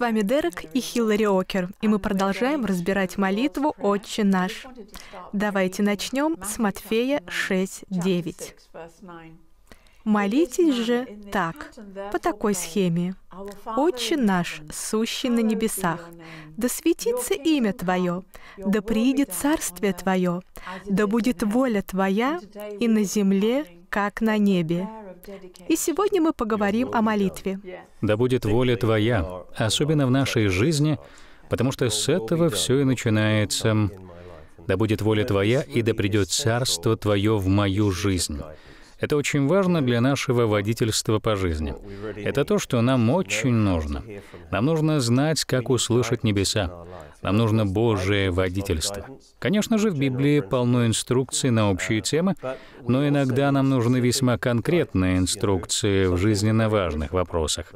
с вами Дерек и Хиллари Окер, и мы продолжаем разбирать молитву «Отче наш». Давайте начнем с Матфея 6.9. Молитесь же так, по такой схеме. «Отче наш, сущий на небесах, да светится имя Твое, да приидет царствие Твое, да будет воля Твоя и на земле, как на небе. И сегодня мы поговорим о молитве. Да будет воля Твоя, особенно в нашей жизни, потому что с этого все и начинается. Да будет воля Твоя, и да придет Царство Твое в мою жизнь. Это очень важно для нашего водительства по жизни. Это то, что нам очень нужно. Нам нужно знать, как услышать небеса. Нам нужно Божие водительство. Конечно же, в Библии полно инструкций на общие темы, но иногда нам нужны весьма конкретные инструкции в жизненно важных вопросах,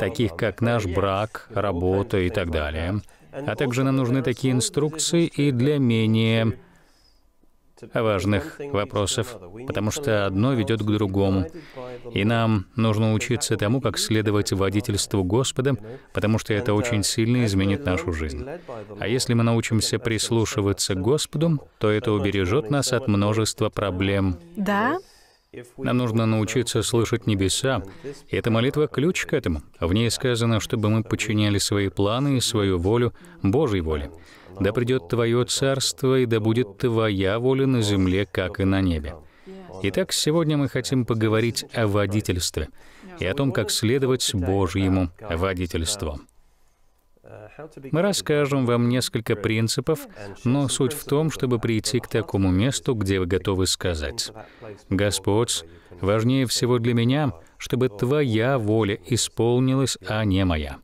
таких как наш брак, работа и так далее. А также нам нужны такие инструкции и для менее важных вопросов, потому что одно ведет к другому. И нам нужно учиться тому, как следовать водительству Господа, потому что это очень сильно изменит нашу жизнь. А если мы научимся прислушиваться к Господу, то это убережет нас от множества проблем. Да, нам нужно научиться слышать небеса, и эта молитва — ключ к этому. В ней сказано, чтобы мы подчиняли свои планы и свою волю Божьей воле да придет Твое царство, и да будет Твоя воля на земле, как и на небе». Итак, сегодня мы хотим поговорить о водительстве и о том, как следовать Божьему водительству. Мы расскажем вам несколько принципов, но суть в том, чтобы прийти к такому месту, где вы готовы сказать, «Господь, важнее всего для меня, чтобы Твоя воля исполнилась, а не моя».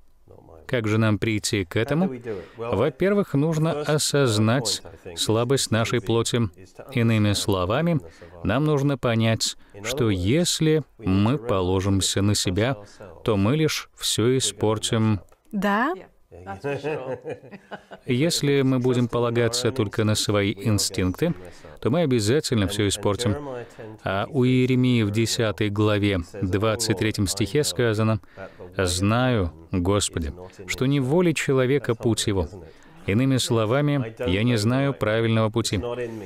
Как же нам прийти к этому? Во-первых, нужно осознать слабость нашей плоти. Иными словами, нам нужно понять, что если мы положимся на себя, то мы лишь все испортим. Да, если мы будем полагаться только на свои инстинкты, то мы обязательно все испортим. А у Иеремии в 10 главе, 23 стихе сказано, «Знаю, Господи, что не воле человека путь его». Иными словами, я не знаю правильного пути.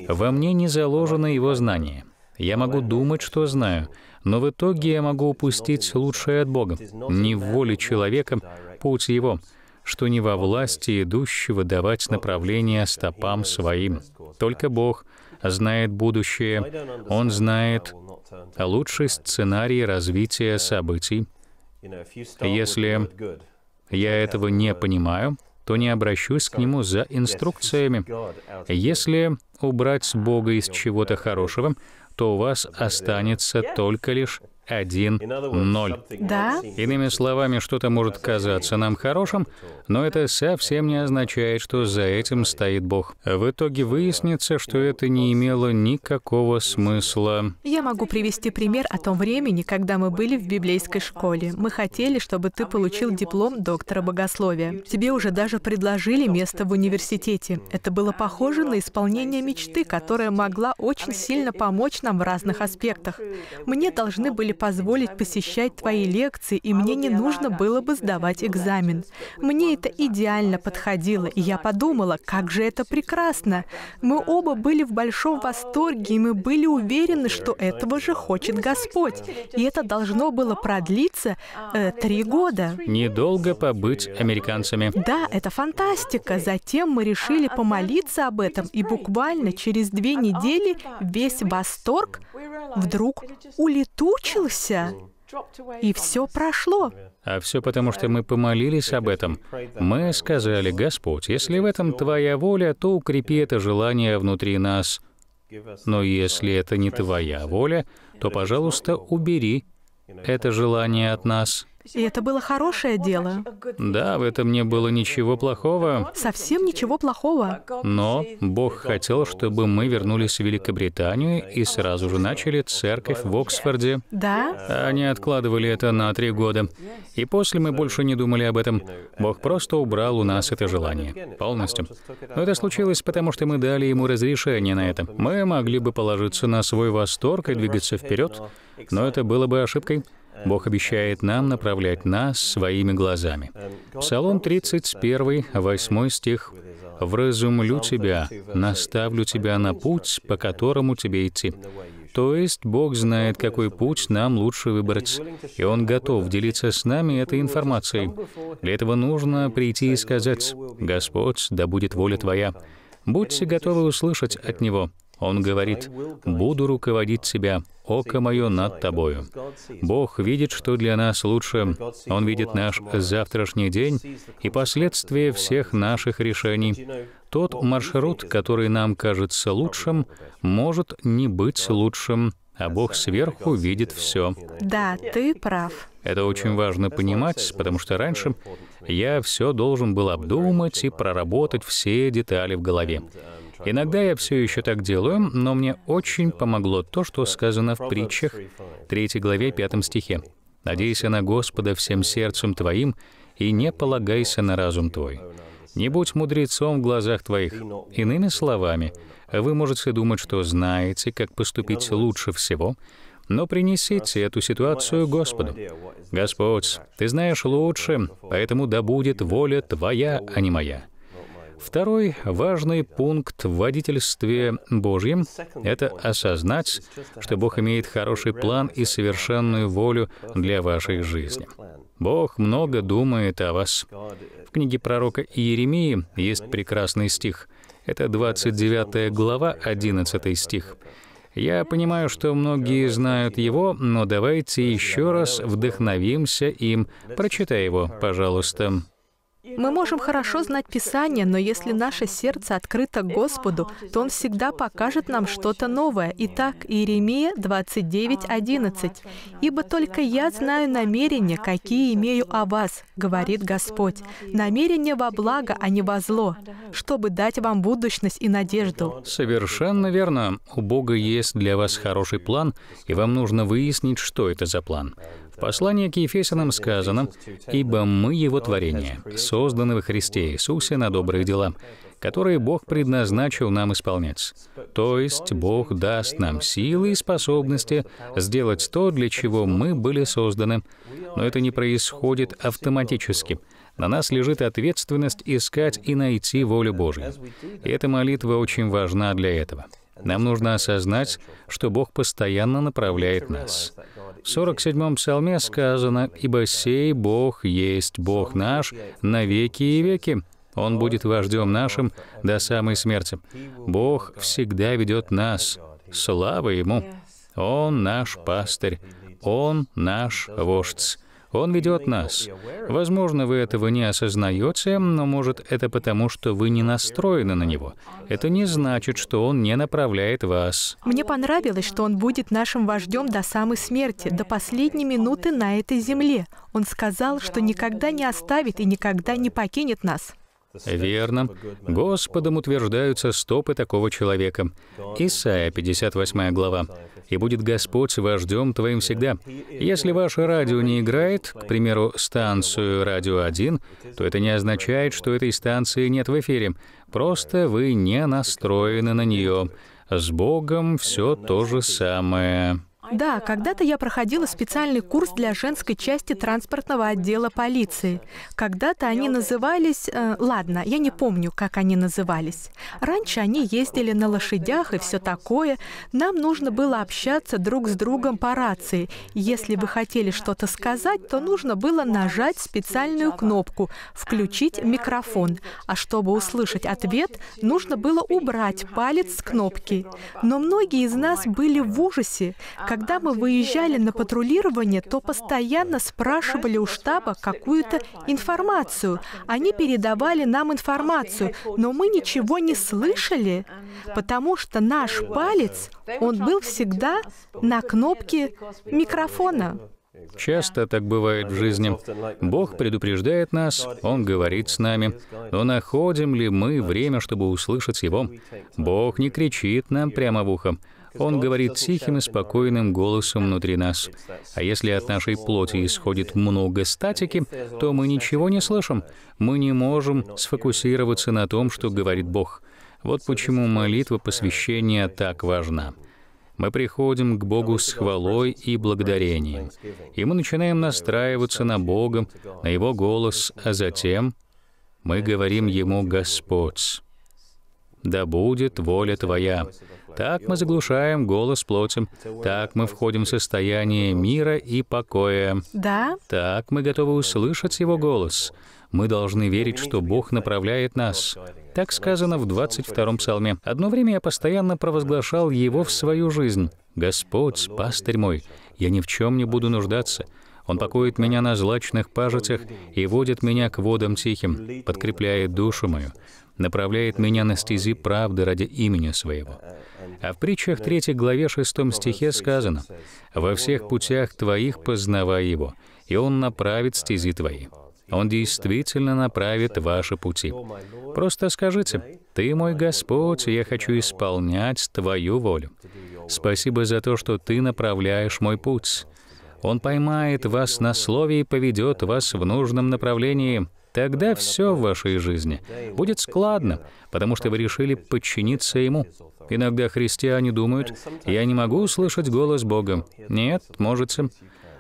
Во мне не заложено его знание. Я могу думать, что знаю, но в итоге я могу упустить лучшее от Бога. Не в воле человека путь его — что не во власти идущего давать направление стопам своим. Только Бог знает будущее, Он знает лучший сценарий развития событий. Если я этого не понимаю, то не обращусь к Нему за инструкциями. Если убрать Бога из чего-то хорошего, то у вас останется только лишь 1.0. Да? Иными словами, что-то может казаться нам хорошим, но это совсем не означает, что за этим стоит Бог. В итоге выяснится, что это не имело никакого смысла. Я могу привести пример о том времени, когда мы были в библейской школе. Мы хотели, чтобы ты получил диплом доктора богословия. Тебе уже даже предложили место в университете. Это было похоже на исполнение мечты, которая могла очень сильно помочь нам в разных аспектах. Мне должны были позволить посещать твои лекции, и мне не нужно было бы сдавать экзамен. Мне это идеально подходило, и я подумала, как же это прекрасно. Мы оба были в большом восторге, и мы были уверены, что этого же хочет Господь. И это должно было продлиться э, три года. Недолго побыть американцами. Да, это фантастика. Затем мы решили помолиться об этом, и буквально через две недели весь восторг вдруг улетучился испарился, и все прошло. А все потому, что мы помолились об этом. Мы сказали, Господь, если в этом Твоя воля, то укрепи это желание внутри нас. Но если это не Твоя воля, то, пожалуйста, убери это желание от нас. И это было хорошее дело. Да, в этом не было ничего плохого. Совсем ничего плохого. Но Бог хотел, чтобы мы вернулись в Великобританию и сразу же начали церковь в Оксфорде. Да? Они откладывали это на три года. И после мы больше не думали об этом. Бог просто убрал у нас это желание. Полностью. Но это случилось, потому что мы дали ему разрешение на это. Мы могли бы положиться на свой восторг и двигаться вперед, но это было бы ошибкой. Бог обещает нам направлять нас своими глазами. Псалом 31, 8 стих. «Вразумлю тебя, наставлю тебя на путь, по которому тебе идти». То есть Бог знает, какой путь нам лучше выбрать, и Он готов делиться с нами этой информацией. Для этого нужно прийти и сказать, «Господь, да будет воля Твоя». Будьте готовы услышать от Него. Он говорит, «Буду руководить себя, око мое над тобою». Бог видит, что для нас лучше. Он видит наш завтрашний день и последствия всех наших решений. Тот маршрут, который нам кажется лучшим, может не быть лучшим, а Бог сверху видит все. Да, ты прав. Это очень важно понимать, потому что раньше я все должен был обдумать и проработать все детали в голове. Иногда я все еще так делаю, но мне очень помогло то, что сказано в притчах 3 главе 5 стихе. «Надейся на Господа всем сердцем твоим и не полагайся на разум твой. Не будь мудрецом в глазах твоих». Иными словами, вы можете думать, что знаете, как поступить лучше всего, но принесите эту ситуацию Господу. «Господь, Ты знаешь лучше, поэтому да будет воля Твоя, а не моя». Второй важный пункт в водительстве Божьем — это осознать, что Бог имеет хороший план и совершенную волю для вашей жизни. Бог много думает о вас. В книге пророка Иеремии есть прекрасный стих. Это 29 глава, 11 стих. Я понимаю, что многие знают его, но давайте еще раз вдохновимся им. Прочитай его, пожалуйста. Мы можем хорошо знать Писание, но если наше сердце открыто Господу, то Он всегда покажет нам что-то новое. Итак, Иеремия 29.11. «Ибо только я знаю намерения, какие имею о вас, говорит Господь. Намерения во благо, а не во зло, чтобы дать вам будущность и надежду». Совершенно верно. У Бога есть для вас хороший план, и вам нужно выяснить, что это за план. Послание к Ефесянам сказано, «Ибо мы Его творение, созданы во Христе Иисусе на добрые дела, которые Бог предназначил нам исполнять». То есть Бог даст нам силы и способности сделать то, для чего мы были созданы. Но это не происходит автоматически. На нас лежит ответственность искать и найти волю Божью. И эта молитва очень важна для этого. Нам нужно осознать, что Бог постоянно направляет нас. В 47-м псалме сказано, «Ибо сей Бог есть Бог наш на веки и веки». Он будет вождем нашим до самой смерти. Бог всегда ведет нас. Слава Ему! Он наш пастырь, Он наш вождь. Он ведет нас. Возможно, вы этого не осознаете, но, может, это потому, что вы не настроены на него. Это не значит, что он не направляет вас. Мне понравилось, что он будет нашим вождем до самой смерти, до последней минуты на этой земле. Он сказал, что никогда не оставит и никогда не покинет нас. Верно. Господом утверждаются стопы такого человека. Исайя, 58 глава. «И будет Господь вождем твоим всегда». Если ваше радио не играет, к примеру, станцию «Радио 1», то это не означает, что этой станции нет в эфире. Просто вы не настроены на нее. С Богом все то же самое. Да, когда-то я проходила специальный курс для женской части транспортного отдела полиции. Когда-то они назывались... Э, ладно, я не помню, как они назывались. Раньше они ездили на лошадях и все такое. Нам нужно было общаться друг с другом по рации. Если вы хотели что-то сказать, то нужно было нажать специальную кнопку «Включить микрофон». А чтобы услышать ответ, нужно было убрать палец с кнопки. Но многие из нас были в ужасе, когда когда мы выезжали на патрулирование, то постоянно спрашивали у штаба какую-то информацию. Они передавали нам информацию, но мы ничего не слышали, потому что наш палец, он был всегда на кнопке микрофона. Часто так бывает в жизни. Бог предупреждает нас, Он говорит с нами, но находим ли мы время, чтобы услышать Его? Бог не кричит нам прямо в ухо. Он говорит тихим и спокойным голосом внутри нас. А если от нашей плоти исходит много статики, то мы ничего не слышим. Мы не можем сфокусироваться на том, что говорит Бог. Вот почему молитва посвящения так важна. Мы приходим к Богу с хвалой и благодарением, и мы начинаем настраиваться на Бога, на Его голос, а затем мы говорим Ему «Господь». «Да будет воля Твоя». Так мы заглушаем голос плоти. Так мы входим в состояние мира и покоя. Да? Так мы готовы услышать Его голос. Мы должны верить, что Бог направляет нас. Так сказано в 22-м псалме. «Одно время я постоянно провозглашал Его в свою жизнь. Господь, пастырь мой, я ни в чем не буду нуждаться». Он покоит меня на злачных пажитях и водит меня к водам тихим, подкрепляет душу мою направляет меня на стези правды ради имени своего. А в притчах 3 главе 6 стихе сказано, «Во всех путях твоих познавай его, и он направит стези твои». Он действительно направит ваши пути. Просто скажите, «Ты мой Господь, и я хочу исполнять Твою волю. Спасибо за то, что Ты направляешь мой путь». Он поймает вас на слове и поведет вас в нужном направлении — Тогда все в вашей жизни будет складно, потому что вы решили подчиниться Ему. Иногда христиане думают, «Я не могу услышать голос Бога». Нет, можете.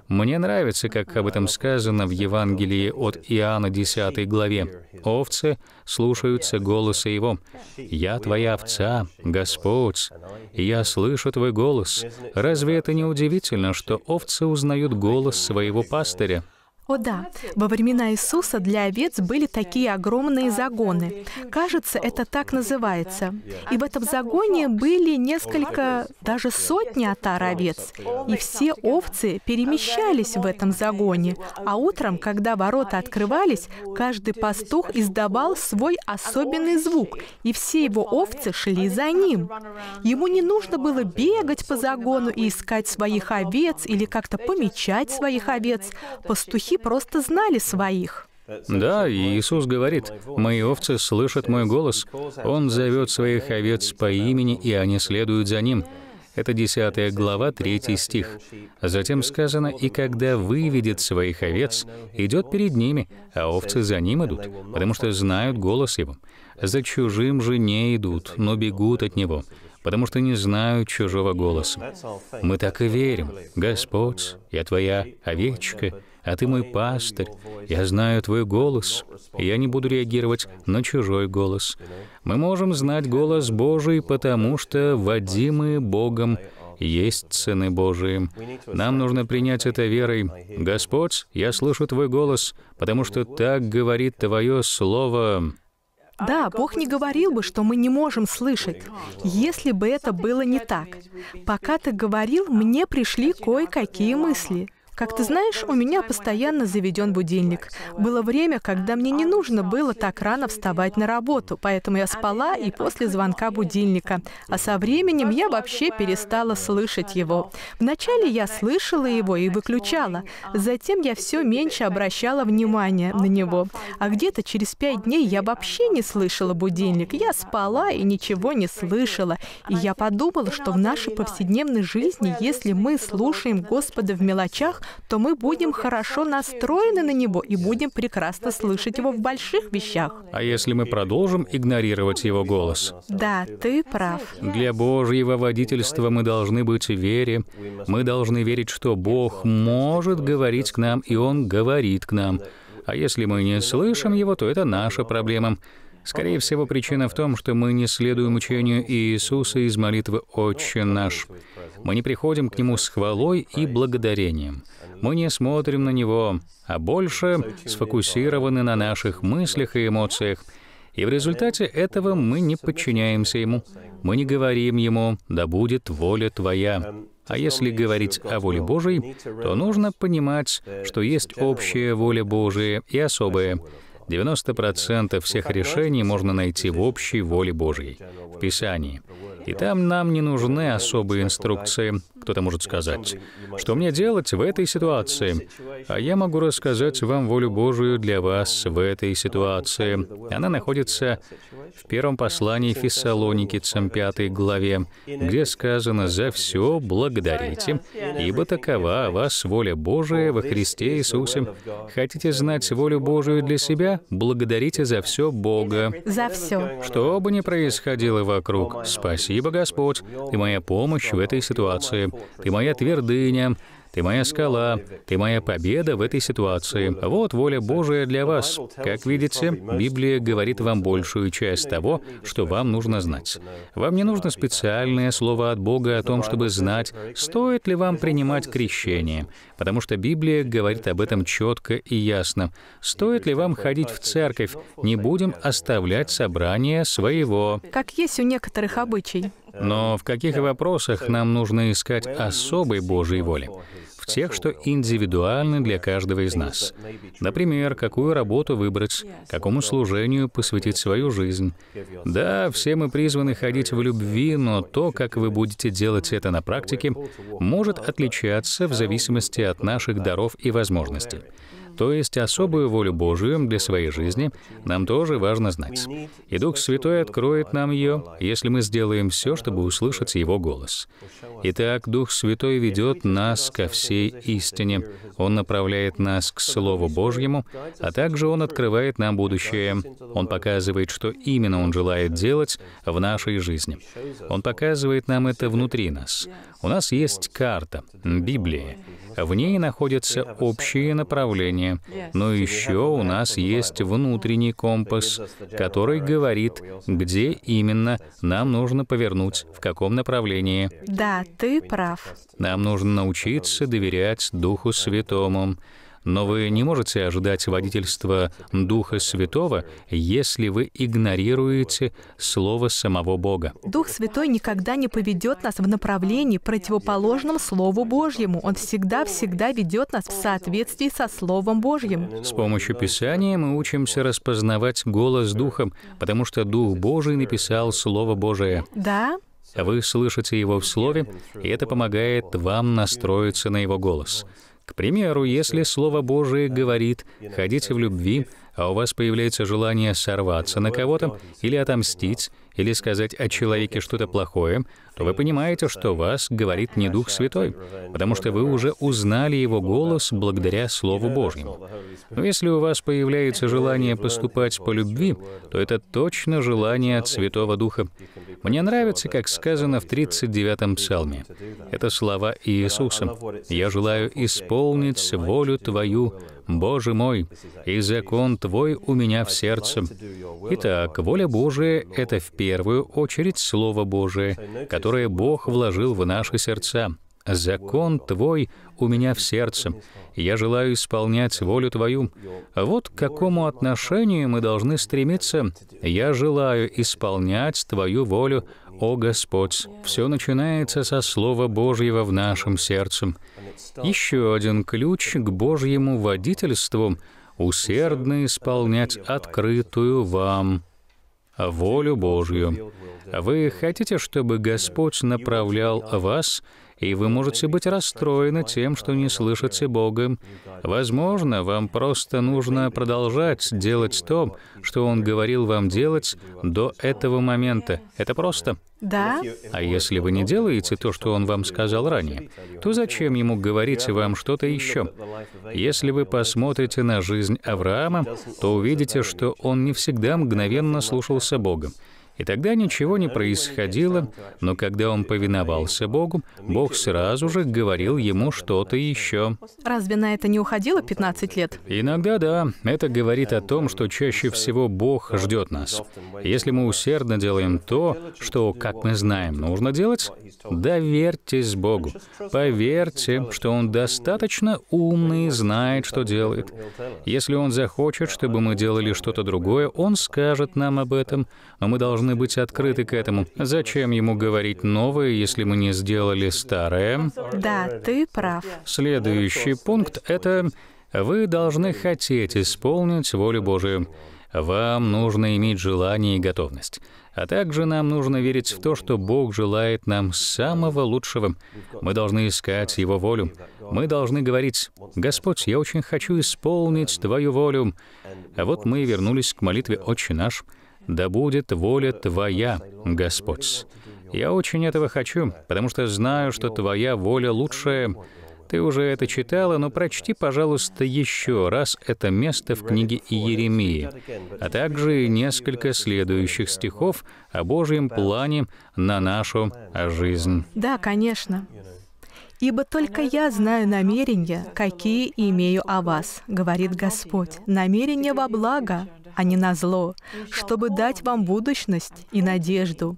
Мне нравится, как об этом сказано в Евангелии от Иоанна 10 главе. «Овцы слушаются голоса Его. Я твоя овца, Господь, я слышу твой голос». Разве это не удивительно, что овцы узнают голос своего пастыря? О да, во времена Иисуса для овец были такие огромные загоны. Кажется, это так называется. И в этом загоне были несколько, даже сотни отар овец. И все овцы перемещались в этом загоне. А утром, когда ворота открывались, каждый пастух издавал свой особенный звук, и все его овцы шли за ним. Ему не нужно было бегать по загону и искать своих овец или как-то помечать своих овец. Пастухи просто знали своих. Да, и Иисус говорит, «Мои овцы слышат мой голос, Он зовет своих овец по имени, и они следуют за Ним». Это 10 глава, 3 стих. Затем сказано, «И когда выведет своих овец, идет перед ними, а овцы за ним идут, потому что знают голос его. За чужим же не идут, но бегут от него, потому что не знают чужого голоса. Мы так и верим. Господь, я твоя овечка, а ты мой пастырь, я знаю твой голос, и я не буду реагировать на чужой голос. Мы можем знать голос Божий, потому что водимы Богом есть Цены Божии. Нам нужно принять это верой. Господь, я слышу Твой голос, потому что так говорит Твое Слово. Да, Бог не говорил бы, что мы не можем слышать, если бы это было не так. Пока ты говорил, мне пришли кое-какие мысли — как ты знаешь, у меня постоянно заведен будильник. Было время, когда мне не нужно было так рано вставать на работу, поэтому я спала и после звонка будильника. А со временем я вообще перестала слышать его. Вначале я слышала его и выключала. Затем я все меньше обращала внимания на него. А где-то через пять дней я вообще не слышала будильник. Я спала и ничего не слышала. И я подумала, что в нашей повседневной жизни, если мы слушаем Господа в мелочах, то мы будем хорошо настроены на него и будем прекрасно слышать его в больших вещах. А если мы продолжим игнорировать его голос? Да, ты прав. Для Божьего водительства мы должны быть в вере. Мы должны верить, что Бог может говорить к нам, и Он говорит к нам. А если мы не слышим его, то это наша проблема. Скорее всего, причина в том, что мы не следуем учению Иисуса из молитвы «Отче наш». Мы не приходим к Нему с хвалой и благодарением. Мы не смотрим на Него, а больше сфокусированы на наших мыслях и эмоциях. И в результате этого мы не подчиняемся Ему. Мы не говорим Ему «Да будет воля Твоя». А если говорить о воле Божией, то нужно понимать, что есть общая воля Божия и особая — 90% всех решений можно найти в общей воле Божьей, в Писании. И там нам не нужны особые инструкции, кто-то может сказать, что мне делать в этой ситуации? А я могу рассказать вам волю Божию для вас в этой ситуации. Она находится в первом послании Фессалоникицам 5 главе, где сказано «За все благодарите, ибо такова о вас воля Божия во Христе Иисусе». Хотите знать волю Божию для себя? Благодарите за все Бога. За все. Что бы ни происходило вокруг, спасибо, Господь, и моя помощь в этой ситуации. Ты моя твердыня, ты моя скала, ты моя победа в этой ситуации. Вот воля Божия для вас. Как видите, Библия говорит вам большую часть того, что вам нужно знать. Вам не нужно специальное слово от Бога о том, чтобы знать, стоит ли вам принимать крещение, потому что Библия говорит об этом четко и ясно. Стоит ли вам ходить в церковь, не будем оставлять собрание своего. Как есть у некоторых обычай. Но эм, в каких вопросах эм, нам нужно искать особой Божьей воли? В тех, что индивидуальны для uh, каждого из нас. Например, какую работу выбрать, какому служению посвятить свою жизнь. Да, все мы призваны ходить в любви, но то, как вы будете делать это на практике, может отличаться в зависимости от наших даров и возможностей. То есть особую волю Божию для своей жизни нам тоже важно знать. И Дух Святой откроет нам ее, если мы сделаем все, чтобы услышать Его голос. Итак, Дух Святой ведет нас ко всей истине. Он направляет нас к Слову Божьему, а также Он открывает нам будущее. Он показывает, что именно Он желает делать в нашей жизни. Он показывает нам это внутри нас. У нас есть карта, Библия. В ней находятся общие направления движения. Но еще у нас есть внутренний компас, который говорит, где именно нам нужно повернуть, в каком направлении. Да, ты прав. Нам нужно научиться доверять Духу Святому. Но вы не можете ожидать водительства Духа Святого, если вы игнорируете Слово самого Бога. Дух Святой никогда не поведет нас в направлении, противоположном Слову Божьему. Он всегда-всегда ведет нас в соответствии со Словом Божьим. С помощью Писания мы учимся распознавать голос Духом, потому что Дух Божий написал Слово Божие. Да, вы слышите его в слове, и это помогает вам настроиться на его голос. К примеру, если Слово Божие говорит «ходите в любви», а у вас появляется желание сорваться на кого-то или отомстить, или сказать о человеке что-то плохое, то вы понимаете, что вас говорит не Дух Святой, потому что вы уже узнали Его голос благодаря Слову Божьему. Но если у вас появляется желание поступать по любви, то это точно желание от Святого Духа. Мне нравится, как сказано в 39-м псалме. Это слова Иисуса. «Я желаю исполнить волю Твою, Боже мой, и закон Твой у меня в сердце». Итак, воля Божия — это в первую очередь Слово Божие, которое Бог вложил в наши сердца. «Закон Твой у меня в сердце, я желаю исполнять волю Твою». Вот к какому отношению мы должны стремиться. «Я желаю исполнять Твою волю, о Господь». Все начинается со Слова Божьего в нашем сердце. Еще один ключ к Божьему водительству — усердно исполнять открытую вам волю Божью. Вы хотите, чтобы Господь направлял вас, и вы можете быть расстроены тем, что не слышите Бога. Возможно, вам просто нужно продолжать делать то, что Он говорил вам делать до этого момента. Это просто. Да. А если вы не делаете то, что он вам сказал ранее, то зачем ему говорить вам что-то еще? Если вы посмотрите на жизнь Авраама, то увидите, что он не всегда мгновенно слушался Бога. И тогда ничего не происходило, но когда он повиновался Богу, Бог сразу же говорил ему что-то еще. Разве на это не уходило 15 лет? Иногда да. Это говорит о том, что чаще всего Бог ждет нас. Если мы усердно делаем то, что, как мы знаем, нужно делать, доверьтесь Богу. Поверьте, что Он достаточно умный и знает, что делает. Если Он захочет, чтобы мы делали что-то другое, Он скажет нам об этом, но мы должны должны быть открыты к этому. Зачем ему говорить новое, если мы не сделали старое? Да, ты прав. Следующий пункт — это «Вы должны хотеть исполнить волю Божию». Вам нужно иметь желание и готовность. А также нам нужно верить в то, что Бог желает нам самого лучшего. Мы должны искать Его волю. Мы должны говорить, «Господь, я очень хочу исполнить Твою волю». А вот мы и вернулись к молитве «Отче наш» да будет воля Твоя, Господь. Я очень этого хочу, потому что знаю, что Твоя воля лучшая. Ты уже это читала, но прочти, пожалуйста, еще раз это место в книге Иеремии, а также несколько следующих стихов о Божьем плане на нашу жизнь. Да, конечно. «Ибо только я знаю намерения, какие имею о вас, — говорит Господь, — намерения во благо, а не на зло, чтобы дать вам будущность и надежду.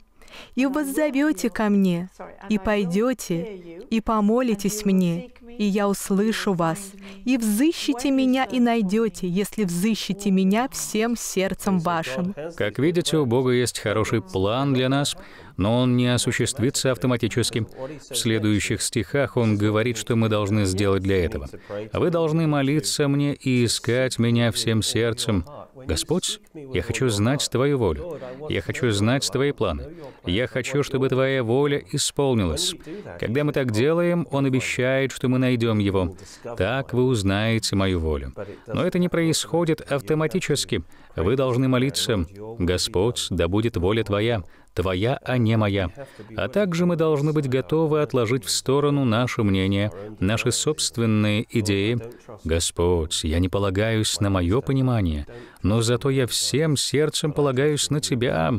И воззовете ко мне, и пойдете, и помолитесь мне, и я услышу вас, и взыщите меня и найдете, если взыщите меня всем сердцем вашим». Как видите, у Бога есть хороший план для нас, но он не осуществится автоматически. В следующих стихах он говорит, что мы должны сделать для этого. «Вы должны молиться мне и искать меня всем сердцем». «Господь, я хочу знать Твою волю. Я хочу знать Твои планы. Я хочу, чтобы Твоя воля исполнилась». Когда мы так делаем, Он обещает, что мы найдем Его. Так вы узнаете мою волю. Но это не происходит автоматически. Вы должны молиться, «Господь, да будет воля Твоя, Твоя, а не моя». А также мы должны быть готовы отложить в сторону наше мнение, наши собственные идеи. «Господь, я не полагаюсь на мое понимание, но зато я всем сердцем полагаюсь на Тебя».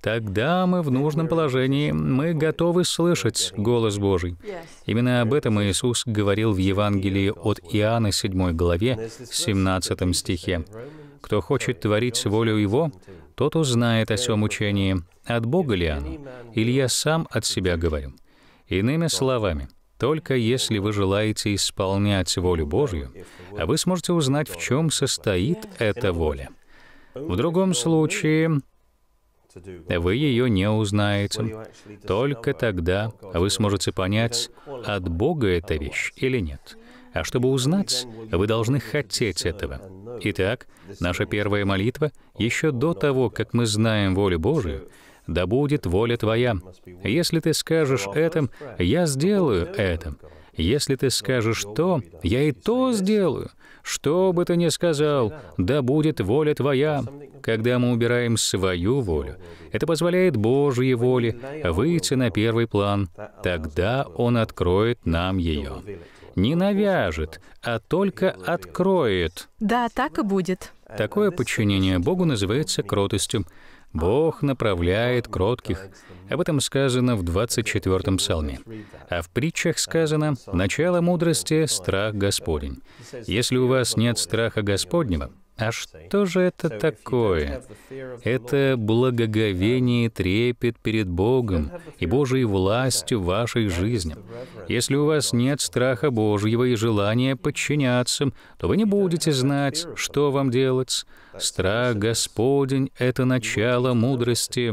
Тогда мы в нужном положении, мы готовы слышать голос Божий. Именно об этом Иисус говорил в Евангелии от Иоанна 7 главе, 17 стихе кто хочет творить волю Его, тот узнает о сем учении, от Бога ли оно, или я сам от себя говорю. Иными словами, только если вы желаете исполнять волю Божью, а вы сможете узнать, в чем состоит эта воля. В другом случае, вы ее не узнаете. Только тогда вы сможете понять, от Бога эта вещь или нет. А чтобы узнать, вы должны хотеть этого. Итак, наша первая молитва, еще до того, как мы знаем волю Божию, «Да будет воля Твоя». Если ты скажешь это, я сделаю это. Если ты скажешь то, я и то сделаю. Что бы ты ни сказал, да будет воля Твоя. Когда мы убираем свою волю, это позволяет Божьей воле выйти на первый план. Тогда Он откроет нам ее не навяжет, а только откроет. Да, так и будет. Такое подчинение Богу называется кротостью. Бог направляет кротких. Об этом сказано в 24-м псалме. А в притчах сказано «Начало мудрости — страх Господень». Если у вас нет страха Господнего, а что же это такое? Это благоговение трепет перед Богом и Божьей властью в вашей жизни. Если у вас нет страха Божьего и желания подчиняться, то вы не будете знать, что вам делать. Страх Господень — это начало мудрости,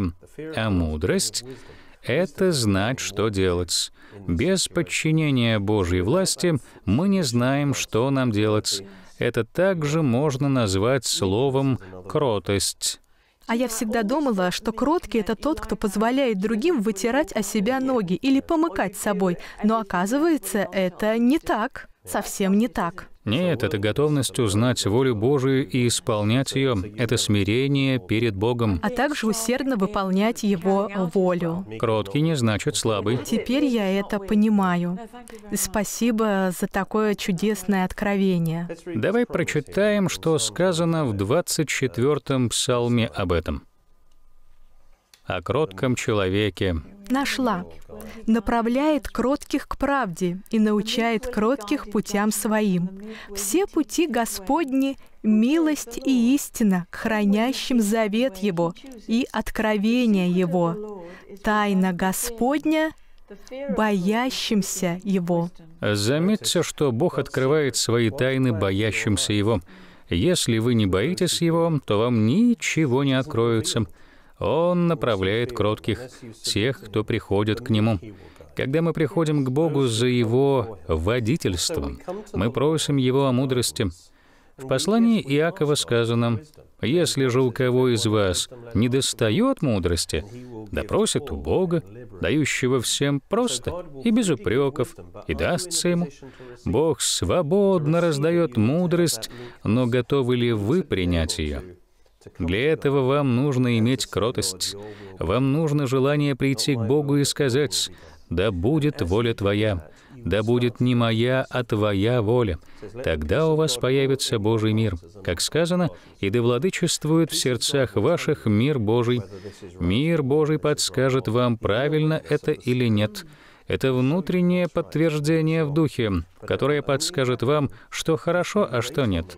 а мудрость — это знать, что делать. Без подчинения Божьей власти мы не знаем, что нам делать это также можно назвать словом «кротость». А я всегда думала, что кроткий — это тот, кто позволяет другим вытирать о себя ноги или помыкать собой. Но оказывается, это не так. Совсем не так. Нет, это готовность узнать волю Божию и исполнять ее. Это смирение перед Богом. А также усердно выполнять Его волю. Кроткий не значит слабый. Теперь я это понимаю. Спасибо за такое чудесное откровение. Давай прочитаем, что сказано в 24-м псалме об этом о кротком человеке. Нашла. Направляет кротких к правде и научает кротких путям своим. Все пути Господни – милость и истина к хранящим завет Его и откровение Его. Тайна Господня боящимся Его. Заметьте, что Бог открывает свои тайны боящимся Его. Если вы не боитесь Его, то вам ничего не откроется. Он направляет кротких, всех, кто приходит к Нему. Когда мы приходим к Богу за Его водительством, мы просим Его о мудрости. В послании Иакова сказано, «Если же у кого из вас не достает мудрости, допросит да у Бога, дающего всем просто и без упреков, и дастся ему. Бог свободно раздает мудрость, но готовы ли вы принять ее?» Для этого вам нужно иметь кротость. Вам нужно желание прийти к Богу и сказать, «Да будет воля Твоя, да будет не моя, а Твоя воля». Тогда у вас появится Божий мир. Как сказано, «И да владычествует в сердцах ваших мир Божий». Мир Божий подскажет вам, правильно это или нет. Это внутреннее подтверждение в духе, которое подскажет вам, что хорошо, а что нет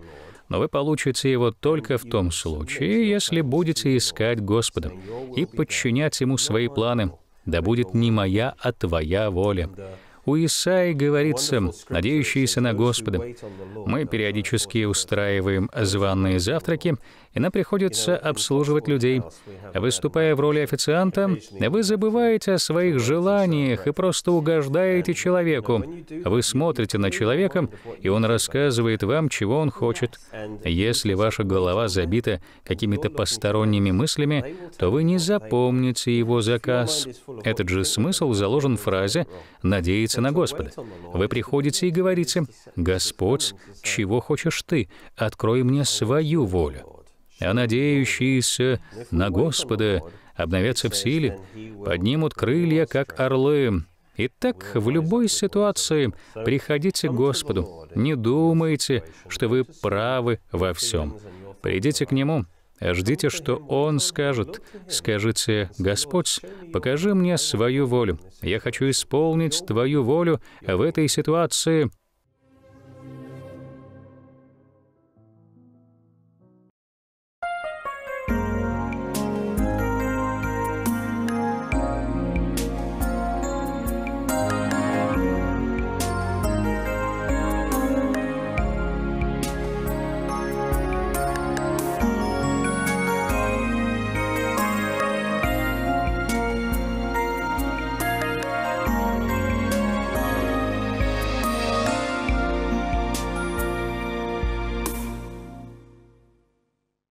но вы получите его только в том случае, если будете искать Господа и подчинять Ему свои планы. Да будет не моя, а твоя воля. У Исаи говорится, надеющиеся на Господа. Мы периодически устраиваем званные завтраки и нам приходится обслуживать людей. Выступая в роли официанта, вы забываете о своих желаниях и просто угождаете человеку. Вы смотрите на человека, и он рассказывает вам, чего он хочет. Если ваша голова забита какими-то посторонними мыслями, то вы не запомните его заказ. Этот же смысл заложен в фразе «надеяться на Господа». Вы приходите и говорите «Господь, чего хочешь ты? Открой мне свою волю» а надеющиеся на Господа обновятся в силе, поднимут крылья, как орлы. Итак, в любой ситуации приходите к Господу. Не думайте, что вы правы во всем. Придите к Нему, ждите, что Он скажет. Скажите, «Господь, покажи мне свою волю. Я хочу исполнить Твою волю в этой ситуации».